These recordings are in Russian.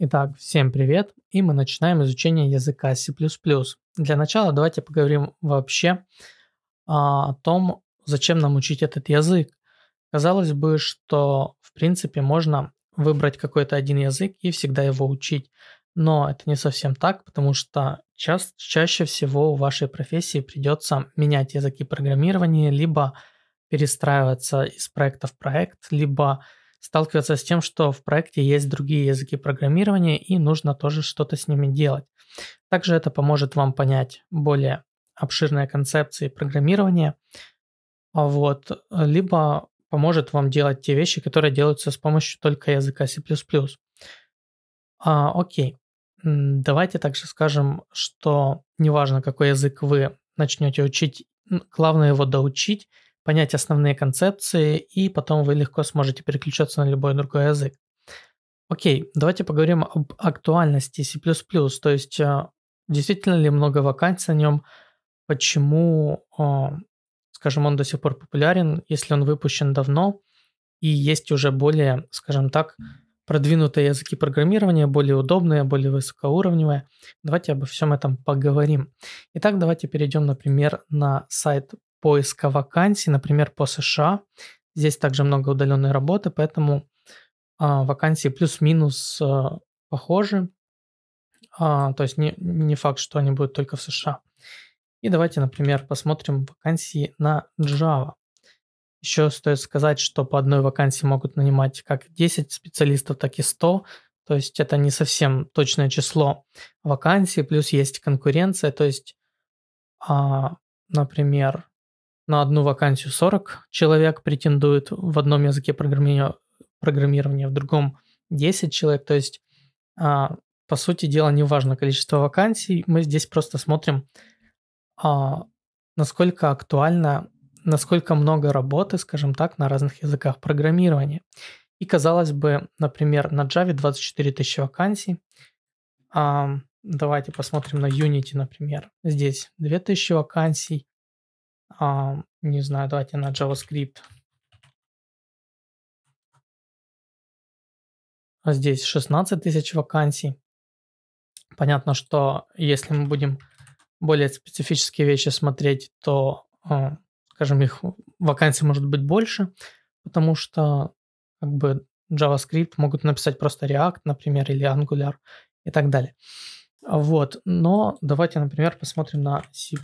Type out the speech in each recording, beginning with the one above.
Итак, всем привет, и мы начинаем изучение языка C++. Для начала давайте поговорим вообще а, о том, зачем нам учить этот язык. Казалось бы, что в принципе можно выбрать какой-то один язык и всегда его учить, но это не совсем так, потому что ча- чаще всего в вашей профессии придется менять языки программирования, либо перестраиваться из проекта в проект, либо сталкиваться с тем, что в проекте есть другие языки программирования и нужно тоже что-то с ними делать. Также это поможет вам понять более обширные концепции программирования, а вот, либо поможет вам делать те вещи, которые делаются с помощью только языка C++. А, окей, давайте также скажем, что неважно, какой язык вы начнете учить, главное его доучить – понять основные концепции, и потом вы легко сможете переключаться на любой другой язык. Окей, давайте поговорим об актуальности C++, то есть э, действительно ли много вакансий на нем, почему, э, скажем, он до сих пор популярен, если он выпущен давно, и есть уже более, скажем так, продвинутые языки программирования, более удобные, более высокоуровневые. Давайте обо всем этом поговорим. Итак, давайте перейдем, например, на сайт поиска вакансий, например, по США. Здесь также много удаленной работы, поэтому а, вакансии плюс-минус э, похожи. А, то есть не, не факт, что они будут только в США. И давайте, например, посмотрим вакансии на Java. Еще стоит сказать, что по одной вакансии могут нанимать как 10 специалистов, так и 100. То есть это не совсем точное число вакансий, плюс есть конкуренция. То есть, а, например, на одну вакансию 40 человек претендует в одном языке программирования, программирования в другом 10 человек. То есть, а, по сути дела, не важно количество вакансий. Мы здесь просто смотрим, а, насколько актуально, насколько много работы, скажем так, на разных языках программирования. И казалось бы, например, на Java 24 тысячи вакансий. А, давайте посмотрим на Unity, например. Здесь 2000 вакансий а, не знаю, давайте на JavaScript. А здесь 16 тысяч вакансий. Понятно, что если мы будем более специфические вещи смотреть, то, а, скажем, их вакансий может быть больше, потому что как бы JavaScript могут написать просто React, например, или Angular и так далее. Вот, но давайте, например, посмотрим на C++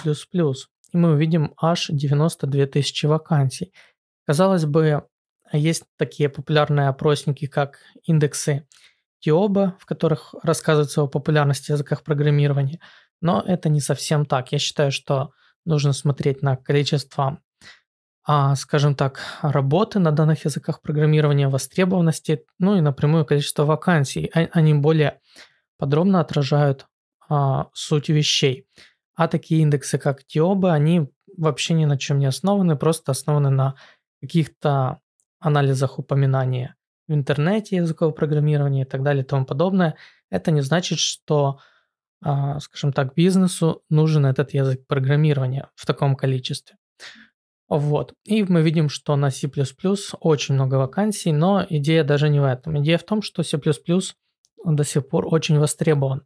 и мы увидим аж 92 тысячи вакансий. Казалось бы, есть такие популярные опросники, как индексы Тиоба, в которых рассказывается о популярности языках программирования, но это не совсем так. Я считаю, что нужно смотреть на количество, а, скажем так, работы на данных языках программирования, востребованности, ну и напрямую количество вакансий. Они более подробно отражают а, суть вещей. А такие индексы, как Тиоба, они вообще ни на чем не основаны, просто основаны на каких-то анализах упоминания в интернете, языкового программирования и так далее и тому подобное. Это не значит, что, а, скажем так, бизнесу нужен этот язык программирования в таком количестве. Вот. И мы видим, что на C++ очень много вакансий, но идея даже не в этом. Идея в том, что C++ до сих пор очень востребован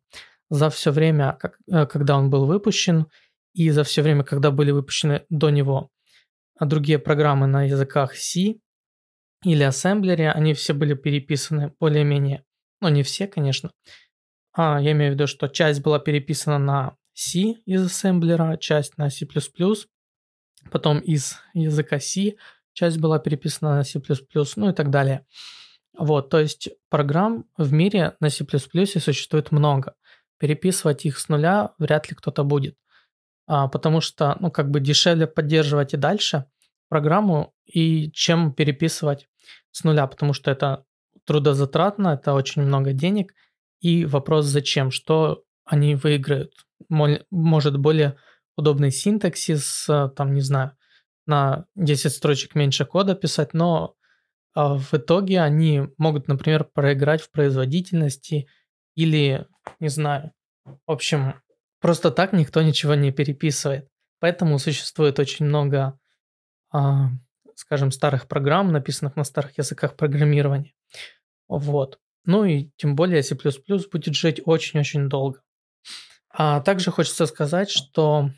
за все время, как, э, когда он был выпущен, и за все время, когда были выпущены до него а другие программы на языках C или ассемблере, они все были переписаны более-менее. Но ну, не все, конечно. А, я имею в виду, что часть была переписана на C из ассемблера, часть на C++, потом из языка C часть была переписана на C++, ну и так далее. Вот, то есть программ в мире на C++ существует много переписывать их с нуля вряд ли кто-то будет. А, потому что, ну, как бы дешевле поддерживать и дальше программу, и чем переписывать с нуля, потому что это трудозатратно, это очень много денег, и вопрос зачем, что они выиграют. Может, более удобный синтаксис, э, там, не знаю, на 10 строчек меньше кода писать, но а, в итоге они могут, например, проиграть в производительности или не знаю. В общем, просто так никто ничего не переписывает. Поэтому существует очень много, а, скажем, старых программ, написанных на старых языках программирования. Вот. Ну и тем более C++ будет жить очень-очень долго. А также хочется сказать, что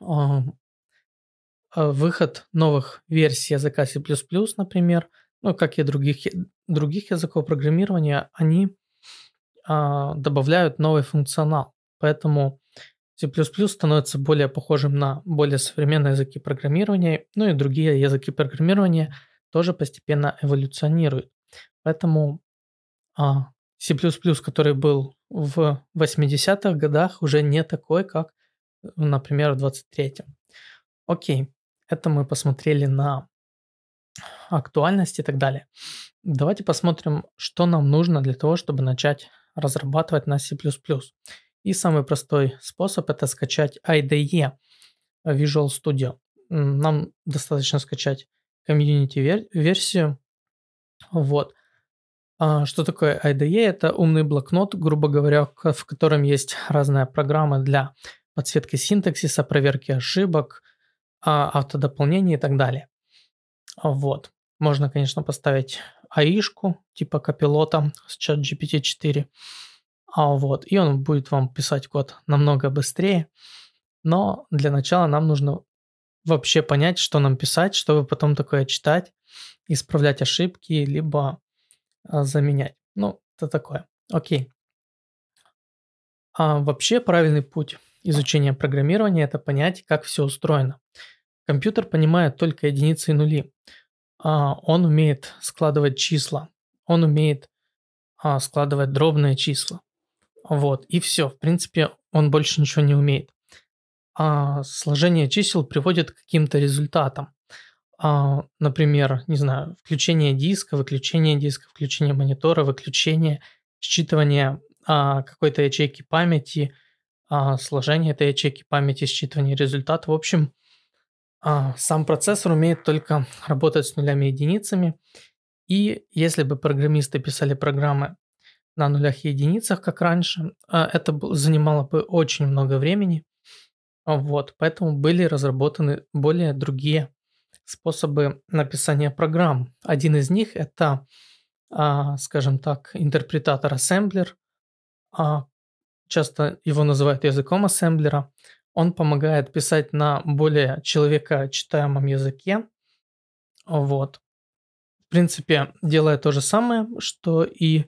а, а, выход новых версий языка C++, например, ну, как и других, других языков программирования, они а, добавляют новый функционал. Поэтому C++ становится более похожим на более современные языки программирования, ну и другие языки программирования тоже постепенно эволюционируют. Поэтому а, C++, который был в 80-х годах, уже не такой, как, например, в 23-м. Окей, это мы посмотрели на актуальность и так далее. Давайте посмотрим, что нам нужно для того, чтобы начать разрабатывать на C++. И самый простой способ это скачать IDE Visual Studio. Нам достаточно скачать комьюнити версию. Вот. А, что такое IDE? Это умный блокнот, грубо говоря, в котором есть разные программы для подсветки синтаксиса, проверки ошибок, а, автодополнения и так далее. Вот. Можно, конечно, поставить АИшку, типа копилота с чат GPT-4. А вот, и он будет вам писать код намного быстрее. Но для начала нам нужно вообще понять, что нам писать, чтобы потом такое читать, исправлять ошибки, либо а, заменять. Ну, это такое. Окей. А вообще правильный путь изучения программирования – это понять, как все устроено. Компьютер понимает только единицы и нули. А, он умеет складывать числа, он умеет а, складывать дробные числа. Вот, и все. В принципе, он больше ничего не умеет. А сложение чисел приводит к каким-то результатам. А, например, не знаю, включение диска, выключение диска, включение монитора, выключение, считывание а, какой-то ячейки памяти, а, сложение этой ячейки памяти, считывание результата. В общем, а, сам процессор умеет только работать с нулями и единицами. И если бы программисты писали программы на нулях и единицах, как раньше, а, это занимало бы очень много времени. Вот, поэтому были разработаны более другие способы написания программ. Один из них это, а, скажем так, интерпретатор ассемблер. Часто его называют языком ассемблера. Он помогает писать на более человека читаемом языке. Вот. В принципе, делает то же самое, что и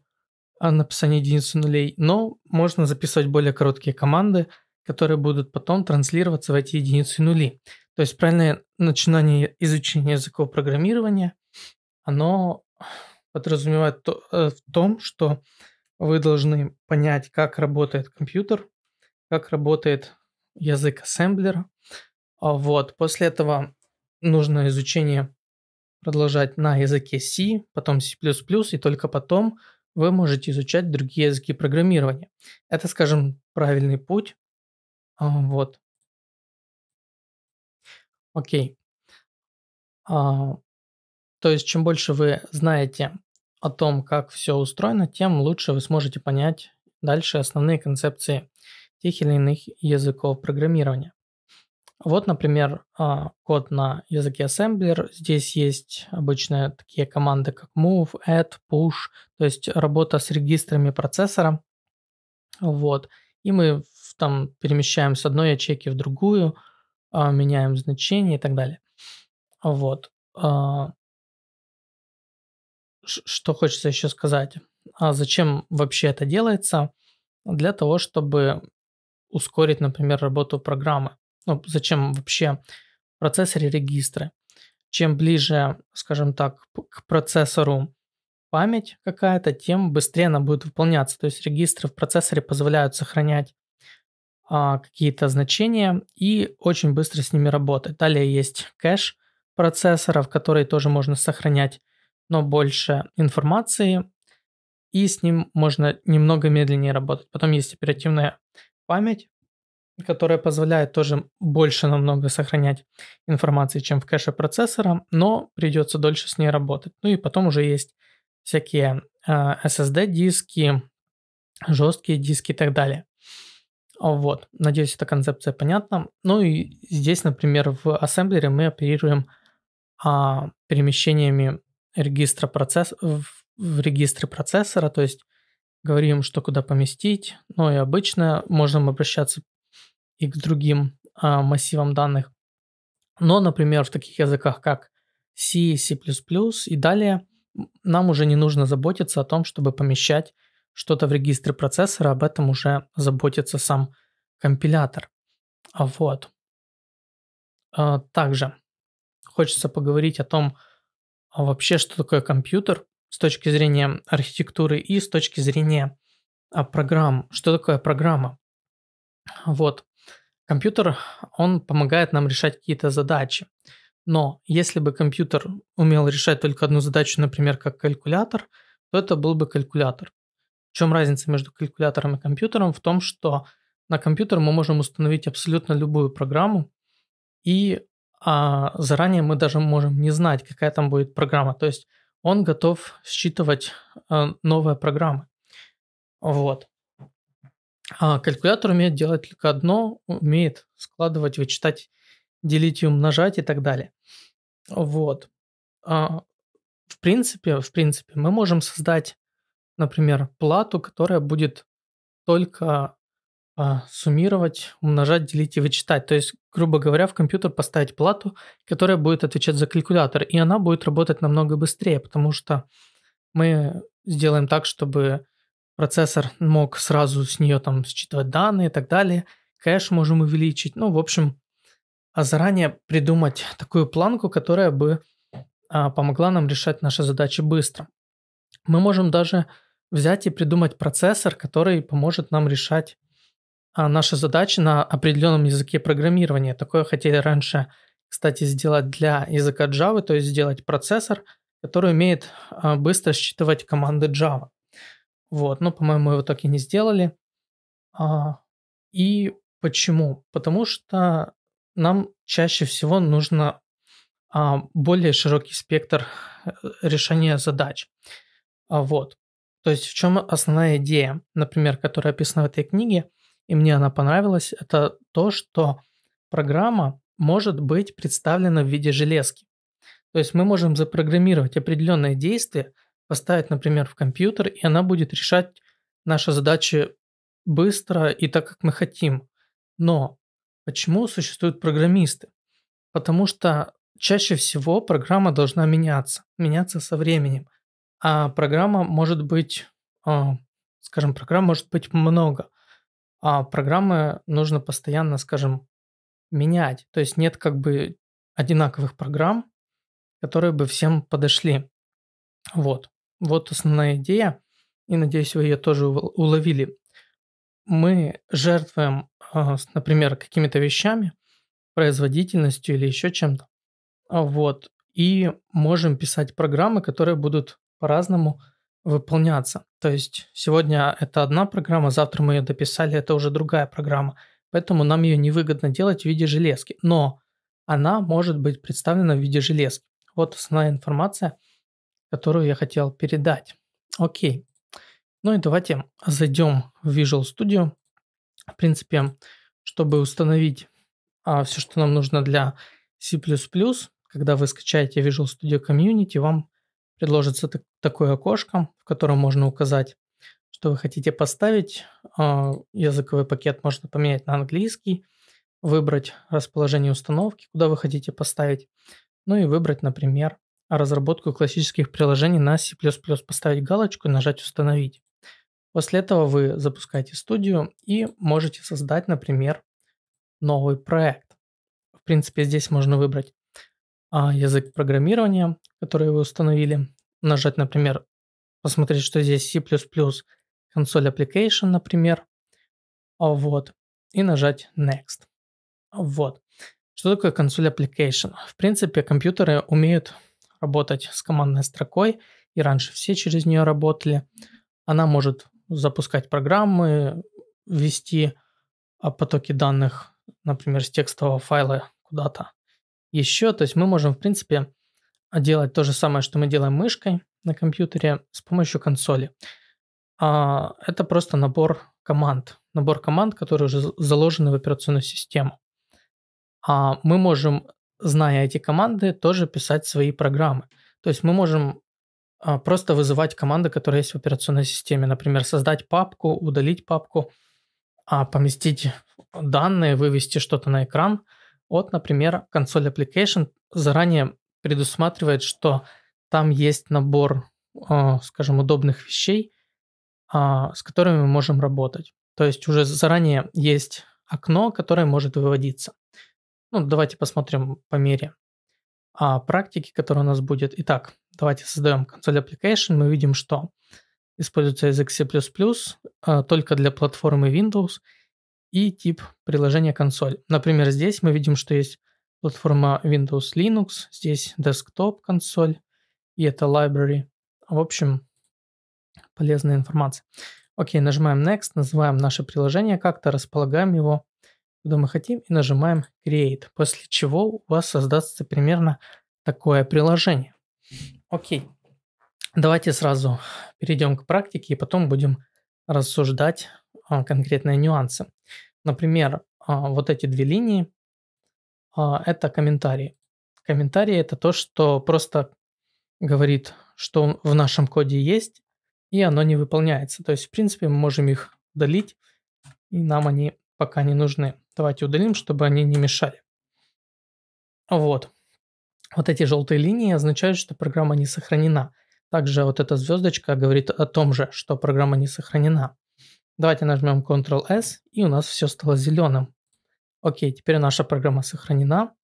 а, написание единицы нулей, но можно записывать более короткие команды, которые будут потом транслироваться в эти единицы нули. То есть правильное начинание изучения языков программирования, оно подразумевает то, э, в том, что вы должны понять, как работает компьютер, как работает язык ассемблера. А вот. После этого нужно изучение продолжать на языке C, потом C++, и только потом вы можете изучать другие языки программирования. Это, скажем, правильный путь. А, вот. Окей. А, то есть, чем больше вы знаете о том, как все устроено, тем лучше вы сможете понять дальше основные концепции тех или иных языков программирования. Вот, например, а, код на языке ассемблер. Здесь есть обычные такие команды, как move, add, push, то есть работа с регистрами процессора. Вот. И мы там перемещаем с одной ячейки в другую, а, меняем значение и так далее. Вот. А, что хочется еще сказать? А зачем вообще это делается? Для того, чтобы ускорить, например, работу программы. Ну, зачем вообще в процессоре регистры? Чем ближе, скажем так, к процессору память какая-то, тем быстрее она будет выполняться. То есть регистры в процессоре позволяют сохранять а, какие-то значения и очень быстро с ними работать. Далее есть кэш процессоров, которые тоже можно сохранять, но больше информации, и с ним можно немного медленнее работать. Потом есть оперативная память, которая позволяет тоже больше намного сохранять информации, чем в кэше процессора, но придется дольше с ней работать. Ну и потом уже есть всякие э, SSD-диски, жесткие диски и так далее. Вот, надеюсь, эта концепция понятна. Ну и здесь, например, в ассемблере мы оперируем а, перемещениями регистра процесс в, в регистры процессора, то есть говорим, что куда поместить, но и обычно можем обращаться и к другим а, массивам данных. Но, например, в таких языках, как C, C++ и далее, нам уже не нужно заботиться о том, чтобы помещать что-то в регистры процессора, об этом уже заботится сам компилятор. А вот. А, также хочется поговорить о том, а вообще, что такое компьютер с точки зрения архитектуры и с точки зрения а, программ. Что такое программа? Вот. Компьютер, он помогает нам решать какие-то задачи. Но если бы компьютер умел решать только одну задачу, например, как калькулятор, то это был бы калькулятор. В чем разница между калькулятором и компьютером? В том, что на компьютер мы можем установить абсолютно любую программу, и а, заранее мы даже можем не знать, какая там будет программа. То есть он готов считывать э, новые программы. Вот. А калькулятор умеет делать только одно, умеет складывать, вычитать, делить и умножать и так далее. Вот. А, в принципе, в принципе, мы можем создать, например, плату, которая будет только а, суммировать, умножать, делить и вычитать. То есть, грубо говоря, в компьютер поставить плату, которая будет отвечать за калькулятор, и она будет работать намного быстрее, потому что мы сделаем так, чтобы процессор мог сразу с нее там считывать данные и так далее, кэш можем увеличить, ну, в общем, а заранее придумать такую планку, которая бы а, помогла нам решать наши задачи быстро. Мы можем даже взять и придумать процессор, который поможет нам решать а наша задача на определенном языке программирования. Такое хотели раньше, кстати, сделать для языка Java, то есть сделать процессор, который умеет а, быстро считывать команды Java. Вот, но, по-моему, его так и не сделали. А, и почему? Потому что нам чаще всего нужно более широкий спектр э, решения задач. Вот. То есть в чем основная идея, например, которая описана в этой книге – и мне она понравилась, это то, что программа может быть представлена в виде железки. То есть мы можем запрограммировать определенные действия, поставить, например, в компьютер, и она будет решать наши задачи быстро и так, как мы хотим. Но почему существуют программисты? Потому что чаще всего программа должна меняться, меняться со временем. А программа может быть, а, скажем, программ может быть много а программы нужно постоянно, скажем, менять. То есть нет как бы одинаковых программ, которые бы всем подошли. Вот. Вот основная идея, и надеюсь, вы ее тоже уловили. Мы жертвуем, а, например, какими-то вещами, производительностью или еще чем-то. А вот. И можем писать программы, которые будут по-разному выполняться. То есть сегодня это одна программа, завтра мы ее дописали, это уже другая программа. Поэтому нам ее невыгодно делать в виде железки. Но она может быть представлена в виде железки. Вот основная информация, которую я хотел передать. Окей. Ну и давайте зайдем в Visual Studio. В принципе, чтобы установить а, все, что нам нужно для C++, когда вы скачаете Visual Studio Community, вам предложится так, такое окошко, в котором можно указать, что вы хотите поставить. А, языковый пакет можно поменять на английский, выбрать расположение установки, куда вы хотите поставить, ну и выбрать, например, разработку классических приложений на C++, поставить галочку и нажать «Установить». После этого вы запускаете студию и можете создать, например, новый проект. В принципе, здесь можно выбрать а, язык программирования, который вы установили, нажать, например, посмотреть, что здесь C++, консоль application, например, а вот, и нажать next. Вот. Что такое консоль application? В принципе, компьютеры умеют работать с командной строкой, и раньше все через нее работали. Она может запускать программы, ввести а, потоки данных, например, с текстового файла куда-то еще. То есть мы можем, в принципе, а, делать то же самое, что мы делаем мышкой на компьютере с помощью консоли. А, это просто набор команд, набор команд, которые уже заложены в операционную систему. А, мы можем, зная эти команды, тоже писать свои программы. То есть мы можем просто вызывать команды, которые есть в операционной системе. Например, создать папку, удалить папку, поместить данные, вывести что-то на экран от, например, консоль application, заранее предусматривает, что там есть набор, а, скажем, удобных вещей, а, с которыми мы можем работать. То есть уже заранее есть окно, которое может выводиться. Ну, давайте посмотрим по мере а, практики, которая у нас будет. Итак, давайте создаем консоль application. Мы видим, что используется язык C++ только для платформы Windows и тип приложения консоль. Например, здесь мы видим, что есть Платформа Windows Linux, здесь десктоп, консоль и это Library. В общем, полезная информация. Окей, нажимаем Next, называем наше приложение как-то, располагаем его, куда мы хотим, и нажимаем Create, после чего у вас создастся примерно такое приложение. Окей, давайте сразу перейдем к практике и потом будем рассуждать а, конкретные нюансы. Например, а, вот эти две линии а, это комментарии. Комментарии это то, что просто говорит, что в нашем коде есть, и оно не выполняется. То есть, в принципе, мы можем их удалить, и нам они пока не нужны. Давайте удалим, чтобы они не мешали. Вот. Вот эти желтые линии означают, что программа не сохранена. Также вот эта звездочка говорит о том же, что программа не сохранена. Давайте нажмем Ctrl-S, и у нас все стало зеленым. Окей, теперь наша программа сохранена,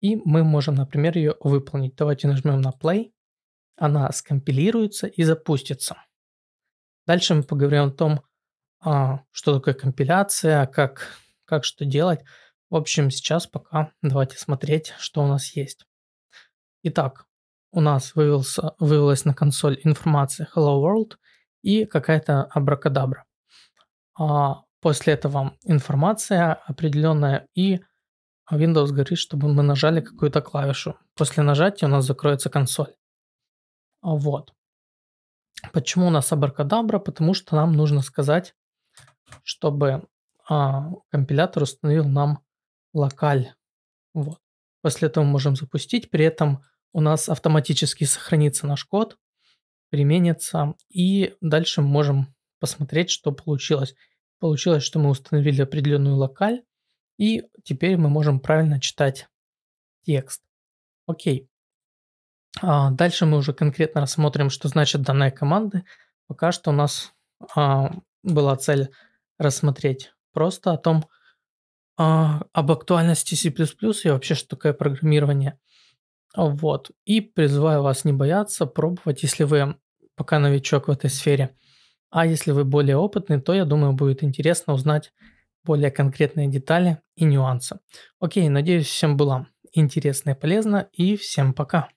и мы можем, например, ее выполнить. Давайте нажмем на play, она скомпилируется и запустится. Дальше мы поговорим о том, а, что такое компиляция, как, как что делать. В общем, сейчас пока давайте смотреть, что у нас есть. Итак, у нас вывелся, вывелась на консоль информация Hello World и какая-то абракадабра. А, После этого информация определенная, и Windows говорит, чтобы мы нажали какую-то клавишу. После нажатия у нас закроется консоль. Вот. Почему у нас абракадабра? Потому что нам нужно сказать, чтобы а, компилятор установил нам локаль. Вот. После этого мы можем запустить. При этом у нас автоматически сохранится наш код, применится. И дальше мы можем посмотреть, что получилось. Получилось, что мы установили определенную локаль, и теперь мы можем правильно читать текст. Окей. А дальше мы уже конкретно рассмотрим, что значит данная команда. Пока что у нас а, была цель рассмотреть просто о том, а, об актуальности C++ и вообще, что такое программирование. Вот. И призываю вас не бояться, пробовать, если вы пока новичок в этой сфере. А если вы более опытный, то, я думаю, будет интересно узнать более конкретные детали и нюансы. Окей, надеюсь, всем было интересно и полезно, и всем пока.